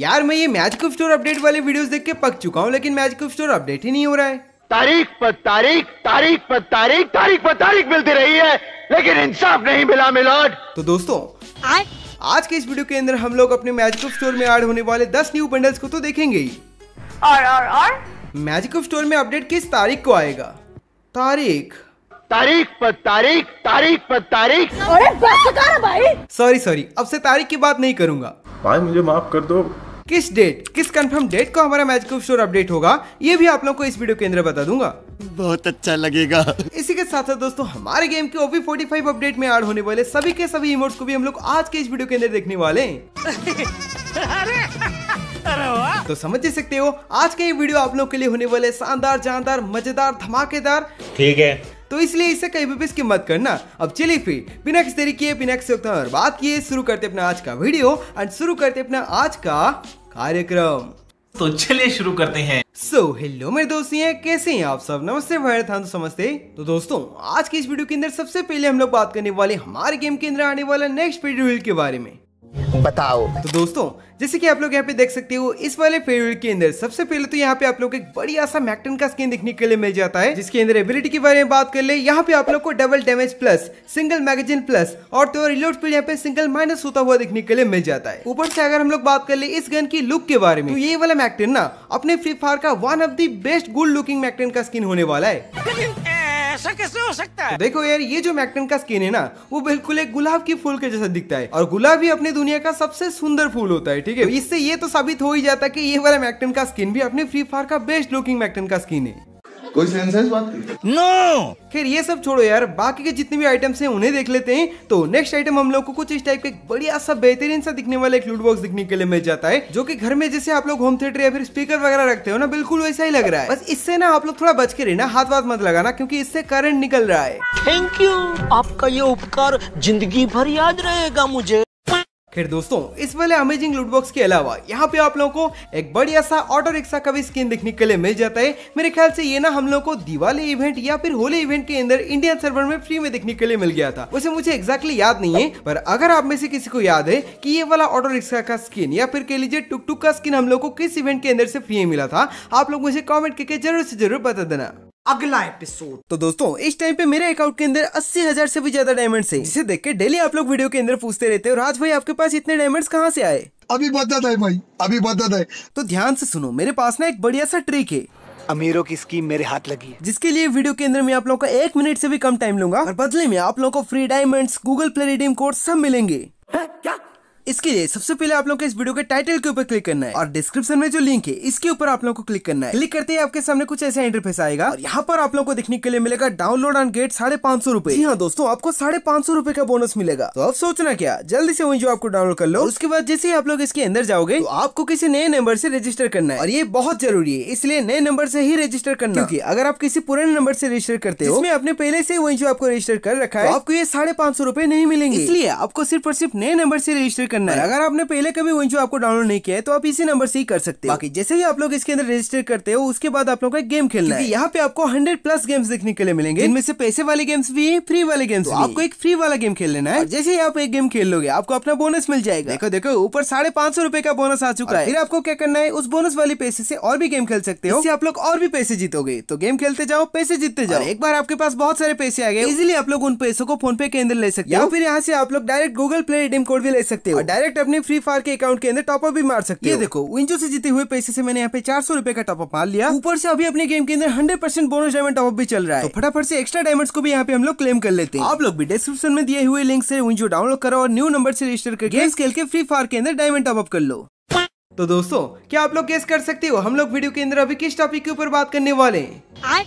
यार मैं ये मैच स्टोर अपडेट वाले वीडियोस देख के पक चुका हूँ लेकिन मैच स्टोर अपडेट ही नहीं हो रहा है तारीख पर तारीख तारीख पर तारीख तारीख पर तारीख मिलती रही है लेकिन इंसाफ नहीं मिला मिलाड तो दोस्तों आज आज के इस वीडियो के अंदर हम लोग अपने मैजिक स्टोर में एड होने वाले दस न्यू बंडल्स को तो देखेंगे ही और मैजिक स्टोर में अपडेट किस तारीख को आएगा तारीख तारीख पर तारीख तारीख पर तारीख अरे भाई सॉरी सॉरी अब से तारीख की बात नहीं करूंगा भाई मुझे माफ कर दो किस डेट किस कंफर्म डेट को हमारा मैजिक स्टोर अपडेट होगा ये भी आप लोग को इस वीडियो के अंदर बता दूंगा बहुत अच्छा लगेगा इसी के साथ साथ दोस्तों हमारे गेम के ओपी फाइव अपडेट में ऐड होने वाले सभी के सभी इमोट्स को भी हम लोग आज के इस वीडियो के अंदर देखने वाले हैं तो समझ ही सकते हो आज का ये वीडियो आप लोग के लिए होने वाले शानदार जानदार मजेदार धमाकेदार ठीक है तो इसलिए इसे कहीं भी मिस मत करना अब चलिए फिर बिना किस तरीके बिना किसी और बात किए शुरू करते अपना आज का वीडियो एंड शुरू करते अपना आज का कार्यक्रम तो चलिए शुरू करते हैं सो so, हेलो मेरे दोस्ती कैसे हैं आप सब नमस्ते भारत तो हम समझते तो दोस्तों आज की इस वीडियो के अंदर सबसे पहले हम लोग बात करने वाले हमारे गेम के अंदर आने वाला नेक्स्ट वीडियो के बारे में बताओ तो दोस्तों जैसे कि आप लोग यहाँ पे देख सकते हो इस वाले फेवरेट के अंदर सबसे पहले तो यहाँ पे आप लोग एक बढ़िया सा मैक्टन का स्किन देखने के लिए मिल जाता है जिसके अंदर एबिलिटी के बारे में बात कर ले यहाँ पे आप लोग को double damage plus single magazine plus और तो रिलोड पर यहाँ पे सिंगल माइनस होता हुआ देखने के लिए मिल जाता है ऊपर से अगर हम लोग बात कर ले इस गन की लुक के बारे में तो ये वाला मैक्टन ना अपने फ्री फायर का one of the best good looking मैक्टन का स्किन होने वाला है ऐसा कैसे हो सकता है तो देखो यार ये जो मैक्टन का स्किन है ना वो बिल्कुल एक गुलाब की फूल के जैसा दिखता है और गुलाब ही अपनी दुनिया का सबसे सुंदर फूल होता है ठीक है तो इससे ये तो साबित हो ही जाता है की ये वाला मैक्टन का स्किन भी अपने फ्री फायर का बेस्ट लुकिंग मैक्टन का स्किन है कोई सेंस है इस बात की नो no! खैर ये सब छोड़ो यार बाकी के जितने भी आइटम्स हैं उन्हें देख लेते हैं तो नेक्स्ट आइटम हम लोग को कुछ इस टाइप का एक बढ़िया सा बेहतरीन सा दिखने वाला एक लूट बॉक्स दिखने के लिए मिल जाता है जो कि घर में जैसे आप लोग होम थिएटर या फिर स्पीकर वगैरह रखते हो ना बिल्कुल वैसा ही लग रहा है बस इससे ना आप लोग थोड़ा बच के रहना हाथ वाथ मत लगाना क्योंकि इससे करंट निकल रहा है थैंक यू आपका ये उपकार जिंदगी भर याद रहेगा मुझे फिर दोस्तों इस वाले अमेजिंग लूटबॉक्स के अलावा यहाँ पे आप लोगों को एक बढ़िया सा ऑटो रिक्शा का भी स्किन देखने के लिए मिल जाता है मेरे ख्याल से ये ना हम लोग को दिवाली इवेंट या फिर होली इवेंट के अंदर इंडियन सर्वर में फ्री में देखने के लिए मिल गया था उसे मुझे एक्जैक्टली याद नहीं है पर अगर आप में से किसी को याद है की ये वाला ऑटो रिक्शा का स्किन या फिर कह लीजिए टुक टुक का स्किन हम लोग को किस इवेंट के अंदर से फ्री मिला था आप लोग मुझे कॉमेंट करके जरूर से जरूर बता देना अगला एपिसोड तो दोस्तों इस टाइम पे मेरे अकाउंट के अंदर अस्सी हजार से भी ज्यादा डायमंड है जिसे देख के डेली आप लोग वीडियो के अंदर पूछते रहते हो राज भाई आपके पास इतने डायमंड कहाँ से आए अभी बदत है भाई अभी बदत है तो ध्यान से सुनो मेरे पास ना एक बढ़िया सा ट्रिक है अमीरों की स्कीम मेरे हाथ लगी है जिसके लिए वीडियो के अंदर मैं आप लोगों का एक मिनट से भी कम टाइम लूंगा और बदले में आप लोगों को free diamonds Google Play redeem code सब मिलेंगे इसके लिए सबसे पहले आप लोग को इस वीडियो के टाइटल के ऊपर क्लिक करना है और डिस्क्रिप्शन में जो लिंक है इसके ऊपर आप लोग को क्लिक करना है क्लिक करते ही आपके सामने कुछ ऐसा इंटरफेस आएगा और यहाँ पर आप लोग को देखने के लिए मिलेगा डाउनलोड ऑन गेट साढ़े पांच सौ रूपए हाँ दोस्तों आपको साढ़े पांच सौ रूपए का बोनस मिलेगा तो अब सोचना क्या जल्दी से वही जो आपको डाउनलोड कर लो उसके बाद जैसे ही आप लोग इसके अंदर जाओगे तो आपको किसी नए नंबर से रजिस्टर करना है और ये बहुत जरूरी है इसलिए नए नंबर से ही रजिस्टर करना क्योंकि अगर आप किसी पुराने नंबर से रजिस्टर करते हो इसमें आपने पहले से वही जो आपको रजिस्टर कर रखा है तो आपको ये साढ़े पांच सौ रूपए नहीं मिलेंगे इसलिए आपको सिर्फ और सिर्फ नए नंबर से रजिस्टर करना है अगर आपने पहले कभी विंचो आपको डाउनलोड नहीं किया है तो आप इसी नंबर से ही कर सकते हो बाकी जैसे ही आप लोग इसके अंदर रजिस्टर करते हो उसके बाद आप लोग का गेम खेलना है यहाँ पे आपको हंड्रेड प्लस गेम्स देखने के लिए मिलेंगे इनमें से पैसे वाले गेम्स भी है फ्री वाले गेम्स तो आपको एक फ्री वाला गेम खेल लेना है जैसे ही आप एक गेम खेल लोगे आपको अपना बोनस मिल जाएगा देखो देखो ऊपर साढ़े पांच सौ रुपए का बोनस आ चुका है फिर आपको क्या करना है उस बोनस वाले पैसे से और भी गेम खेल सकते हो आप लोग और भी पैसे जीतोगे तो गेम खेलते जाओ पैसे जीतते जाओ एक बार आपके पास बहुत सारे पैसे आ गए इजिली तो आप लोग उन पैसों को फोन पे के अंदर ले सकते हो फिर यहाँ से आप लोग direct Google Play redeem code भी ले सकते हो डायरेक्ट अपने फ्री फायर के अकाउंट के अंदर टॉपअप भी मार सकते ये देखो विंजो से जीते हुए पैसे से मैंने यहाँ पे चार सौ रुपए का टॉपअप मार लिया ऊपर से अभी अपने गेम के अंदर hundred percent bonus diamond top up भी चल रहा है तो फटाफट से एक्स्ट्रा डायमंड को भी यहाँ पे हम लोग क्लेम कर लेते हैं आप लोग भी डिस्क्रिप्शन में दिए हुए लिंक से विंजो डाउनलोड करो और न्यू नंबर से रजिस्टर कर गेम खेल के फ्री फायर के अंदर डायमंड टॉपअप कर लो तो दोस्तों क्या आप लोग गेस कर सकते हो हम लोग वीडियो के अंदर अभी किस टॉपिक के ऊपर बात करने वाले हैं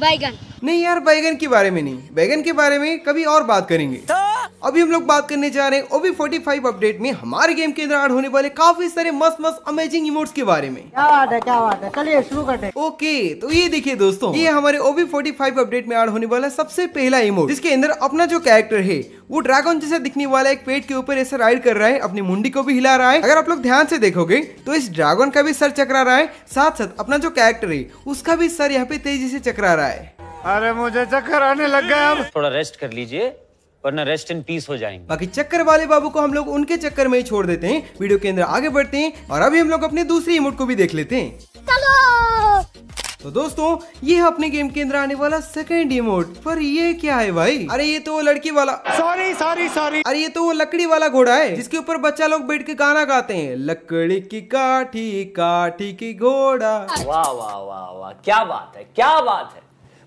बैगन नहीं यार बैगन के बारे में नहीं बैगन के बारे में कभी और बात करेंगे तो? अभी हम लोग बात करने जा रहे हैं ओवी फाइव अपडेट में हमारे गेम के अंदर होने वाले काफी सारे मस्त मस्त अमेजिंग इमोट्स के बारे में क्या बात है क्या बात है चलिए शुरू करते हैं ओके तो ये देखिए दोस्तों ये हमारे ओवी फाइव अपडेट में एड होने वाला सबसे पहला इमोट जिसके अंदर अपना जो कैरेक्टर है वो ड्रैगन जैसा दिखने वाला एक पेट के ऊपर ऐसा राइड कर रहा है अपनी मुंडी को भी हिला रहा है अगर आप लोग ध्यान से देखोगे तो इस ड्रैगन का भी सर चकरा रहा है साथ साथ अपना जो कैरेक्टर है उसका भी सर यहाँ पे तेजी से चकरा रहा है अरे मुझे चक्कर आने लग गए अब थोड़ा रेस्ट कर लीजिए वरना रेस्ट इन पीस हो जाएंगे बाकी चक्कर वाले बाबू को हम लोग उनके चक्कर में ही छोड़ देते हैं वीडियो के अंदर आगे बढ़ते हैं और अभी हम लोग अपने दूसरे इमोट को भी देख लेते हैं चलो तो दोस्तों ये है अपने गेम के अंदर आने वाला सेकेंड इमोट पर ये क्या है भाई अरे ये तो वो लड़की वाला सॉरी सॉरी सॉरी अरे ये तो वो लकड़ी वाला घोड़ा है जिसके ऊपर बच्चा लोग बैठ के गाना गाते हैं लकड़ी की काठी काठी की घोड़ा वाह वाह वाह वाह क्या बात है क्या बात है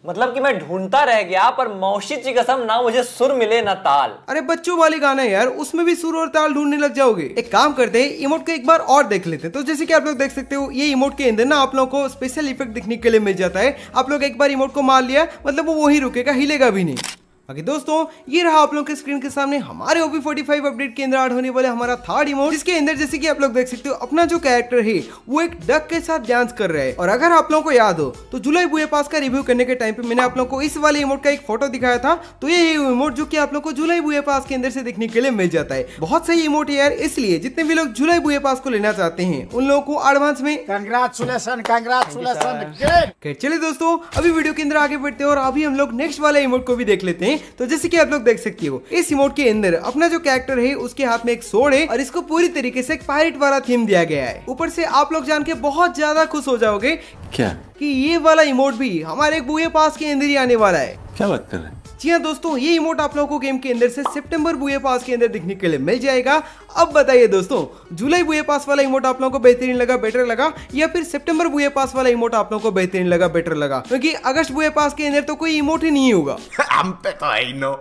मतलब कि मैं ढूंढता रह गया पर मौसी की कसम ना मुझे सुर मिले ना ताल अरे बच्चों वाले गाना यार उसमें भी सुर और ताल ढूंढने लग जाओगे एक काम करते हैं इमोट को एक बार और देख लेते हैं तो जैसे कि आप लोग देख सकते हो ये इमोट के अंदर ना आप लोग को स्पेशल इफेक्ट दिखने के लिए मिल जाता है आप लोग एक बार इमोट को मार लिया मतलब वो वही रुकेगा हिलेगा भी नहीं बाकी दोस्तों ये रहा आप लोग के स्क्रीन के सामने हमारे ओपी फोर्टी फाइव अपडेट के अंदर आठ होने वाले हमारा थर्ड इमोट जिसके अंदर जैसे कि आप लोग देख सकते हो अपना जो कैरेक्टर है वो एक डक के साथ डांस कर रहा है और अगर आप लोगों को याद हो तो जुलाई बुए पास का रिव्यू करने के टाइम पे मैंने आप लोग को इस वाले इमोट का एक फोटो दिखाया था तो ये इमोट जो की आप लोग को जुलाई बुए पास के अंदर से देखने के लिए मिल जाता है बहुत सही इमोट है यार इसलिए जितने भी लोग जुलाई बुए पास को लेना चाहते हैं उन लोगों को एडवांस में कंग्रेचुलेसन कंग्रेचुलेसन चलिए दोस्तों अभी वीडियो के अंदर आगे बढ़ते हैं और अभी हम लोग नेक्स्ट वाले इमोट को भी देख लेते हैं तो जैसे कि आप लोग देख सकते हो इस इमोट के अंदर अपना जो कैरेक्टर है उसके हाथ में एक सोड है और इसको पूरी तरीके से पायरेट वाला थीम दिया गया है ऊपर से आप लोग जान के बहुत ज्यादा खुश हो जाओगे क्या कि ये वाला इमोट भी हमारे बुए पास के अंदर ही आने वाला है क्या बात कर रहे हैं जी हाँ दोस्तों ये इमोट आप लोगों को गेम के अंदर से सितंबर बुए पास के अंदर दिखने के लिए मिल जाएगा अब बताइए दोस्तों जुलाई बुए पास वाला इमोट आप लोगों को बेहतरीन लगा बेटर लगा या फिर सितंबर बुए पास वाला इमोट आप लोगों को बेहतरीन लगा बेटर लगा क्योंकि अगस्त बुए पास के अंदर तो कोई इमोट ही नहीं होगा हम पे तो आई नो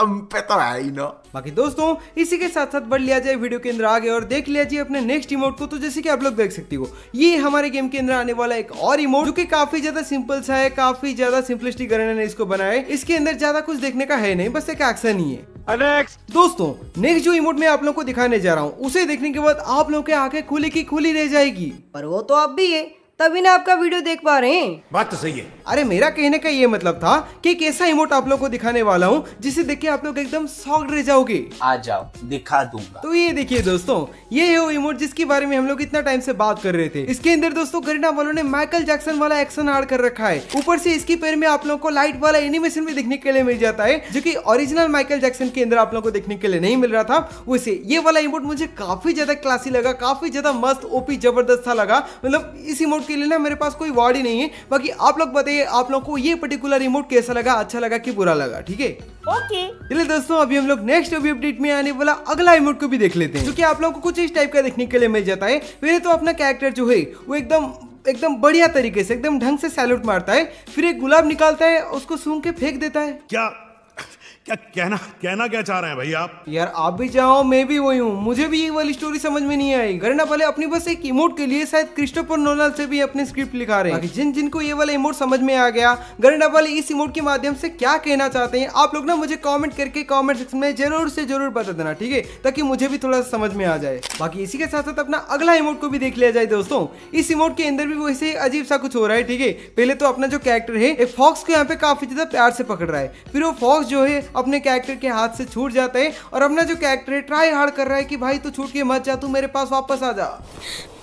अंपे तो है ही ना बाकी दोस्तों इसी के साथ साथ बढ़ लिया जाए वीडियो के अंदर आगे और देख लिया जाए अपने नेक्स्ट इमोट को तो जैसे कि आप लोग देख सकती हो ये हमारे गेम के अंदर आने वाला एक और इमोट जो कि काफी ज्यादा सिंपल सा है काफी ज्यादा करने ने इसको बनाया है इसके अंदर ज्यादा कुछ देखने का है नहीं बस एक एक्शन ही है नेक्स्ट दोस्तों नेक्स्ट जो इमोट मैं आप लोगों को दिखाने जा रहा हूँ उसे देखने के बाद आप लोगों के आंखें खुली की खुली रह जाएगी पर वो तो अब भी है तभी ना आपका वीडियो देख पा रहे हैं बात तो सही है अरे मेरा कहने का ये मतलब था कि एक ऐसा इमोट आप लोग को दिखाने वाला हूँ जिसे देख के आप लोग एकदम सॉफ्ट रह जाओगे आ जाओ दिखा दूंगा तो ये देखिए दोस्तों ये है वो इमोट जिसके बारे में हम लोग इतना टाइम से बात कर रहे थे इसके अंदर दोस्तों करीना वालों ने माइकल जैक्सन वाला एक्शन हार्ड कर रखा है ऊपर से इसके पैर में आप लोग को लाइट वाला एनिमेशन भी देखने के लिए मिल जाता है जो की ओरिजिनल माइकल जैक्सन के अंदर आप लोग को देखने के लिए नहीं मिल रहा था वैसे ये वाला इमोट मुझे काफी ज्यादा क्लासी लगा काफी ज्यादा मस्त ओपी जबरदस्त था लगा मतलब इस इमोट उसके लिए ना मेरे पास कोई वर्ड ही नहीं है बाकी आप लोग बताइए आप लोग को ये पर्टिकुलर रिमोट कैसा लगा अच्छा लगा की बुरा लगा ठीक है ओके okay. दोस्तों अभी हम लोग नेक्स्ट अभी अपडेट में आने वाला अगला इमोट को भी देख लेते हैं क्योंकि आप लोग को कुछ इस टाइप का देखने के लिए मिल जाता है पहले तो अपना कैरेक्टर जो है वो एकदम एकदम बढ़िया तरीके से एकदम ढंग से सैल्यूट मारता है फिर एक गुलाब निकालता है उसको सूंघ के फेंक देता है क्या क्या कहना कहना क्या चाह रहे हैं भाई आप यार आप भी जाओ मैं भी वही हूँ मुझे भी ये वाली स्टोरी समझ में नहीं आई घर पहले अपनी बस एक इमोट के लिए शायद क्रिस्टोफर नोलाल से भी अपने स्क्रिप्ट लिखा रहे हैं जिन जिनको ये वाला इमोट समझ में आ गया घर पहले इस इमोट के माध्यम से क्या कहना चाहते हैं आप लोग ना मुझे कॉमेंट करके कॉमेंट सेक्शन में जरूर से जरूर बता देना ठीक है ताकि मुझे भी थोड़ा सा समझ में आ जाए बाकी इसी के साथ साथ अपना अगला इमोट को भी देख लिया जाए दोस्तों इस इमोट के अंदर भी वैसे अजीब सा कुछ हो रहा है ठीक है पहले तो अपना जो कैरेक्टर है एक फॉक्स को यहाँ पे काफी ज्यादा प्यार से पकड़ रहा है फिर वो फॉक्स जो है अपने कैरेक्टर के हाथ से छूट जाता है और अपना जो कैरेक्टर है ट्राई हार्ड कर रहा है कि भाई तू छूट के मत जा तू मेरे पास वापस आ जा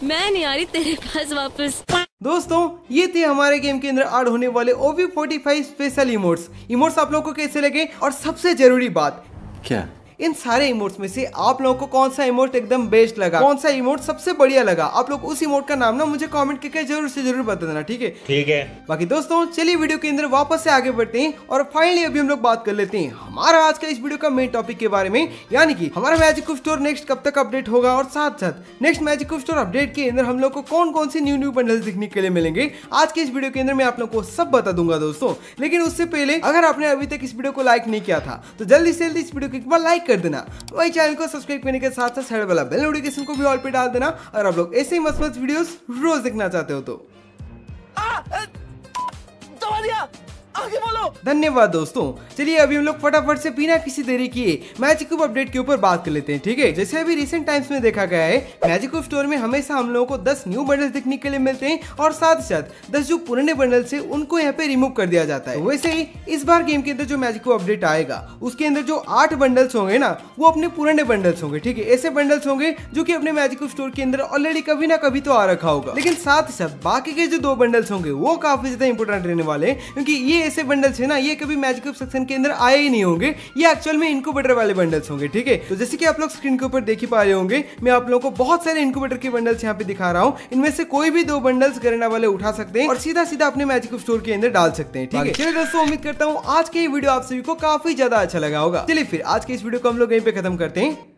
मैं नहीं आ रही तेरे पास वापस दोस्तों ये थे हमारे गेम के अंदर ऐड होने वाले OB forty five special emotes emotes आप लोगों को कैसे लगे और सबसे जरूरी बात क्या इन सारे इमोट्स में से आप लोगों को कौन सा इमोट एकदम बेस्ट लगा कौन सा इमोट सबसे बढ़िया लगा आप लोग उस इमोट का नाम ना मुझे कॉमेंट करके जरूर से जरूर बता देना ठीक है ठीक है बाकी दोस्तों चलिए वीडियो के अंदर वापस से आगे बढ़ते हैं और फाइनली अभी हम लोग बात कर लेते हैं हमारा आज का इस वीडियो का मेन टॉपिक के बारे में यानी कि हमारा मैजिक स्टोर नेक्स्ट कब तक अपडेट होगा और साथ साथ नेक्स्ट मैजिक स्टोर अपडेट के अंदर हम लोग को कौन कौन सी न्यू न्यू बंडल देखने के लिए मिलेंगे आज के इस वीडियो के अंदर मैं आप लोग को सब बता दूंगा दोस्तों लेकिन उससे पहले अगर आपने अभी तक इस वीडियो को लाइक नहीं किया था तो जल्दी से जल्दी इस वीडियो को एक बार लाइक कर देना तो वही चैनल को सब्सक्राइब करने के साथ साथ साइड वाला बेल नोटिफिकेशन को भी ऑल पे डाल देना और आप लोग ऐसे ही मस्त मस्त वीडियोस रोज देखना चाहते हो तो आगे बोलो धन्यवाद दोस्तों चलिए अभी हम लोग फटाफट से बिना किसी देरी किए मैजिक अपडेट के ऊपर बात कर लेते हैं ठीक है जैसे अभी रिसेंट टाइम्स में देखा गया है मैजिक स्टोर में हमेशा हम लोगों को दस न्यू बंडल्स देखने के लिए मिलते हैं और साथ साथ दस जो पुराने बंडल है उनको यहाँ पे रिमूव कर दिया जाता है तो वैसे ही इस बार गेम के अंदर जो मैजिक अपडेट आएगा उसके अंदर जो आठ बंडल्स होंगे ना वो अपने पुराने बंडल्स होंगे ठीक है ऐसे बंडल्स होंगे जो की अपने मैजिक स्टोर के अंदर ऑलरेडी कभी ना कभी तो आ रखा होगा लेकिन साथ साथ बाकी के जो दो बंडल्स होंगे वो काफी ज्यादा इंपोर्टेंट रहने वाले क्योंकि ये ऐसे बंडल्स है ना ये कभी मैजिक सेक्शन के अंदर आए ही नहीं होंगे ये एक्चुअल में इनक्यूबेटर वाले बंडल्स होंगे ठीक है तो जैसे कि आप लोग स्क्रीन के ऊपर देख ही पा रहे होंगे मैं आप लोगों को बहुत सारे इनक्यूबेटर के बंडल्स यहाँ पे दिखा रहा हूँ इनमें से कोई भी दो बंडल्स गरेना वाले उठा सकते हैं और सीधा सीधा अपने मैजिक स्टोर के अंदर डाल सकते हैं ठीक है चलिए दोस्तों उम्मीद करता हूँ आज के वीडियो आप सभी को काफी ज्यादा अच्छा लगा होगा चलिए फिर आज के इस वीडियो को हम लोग यहीं पे खत्म करते हैं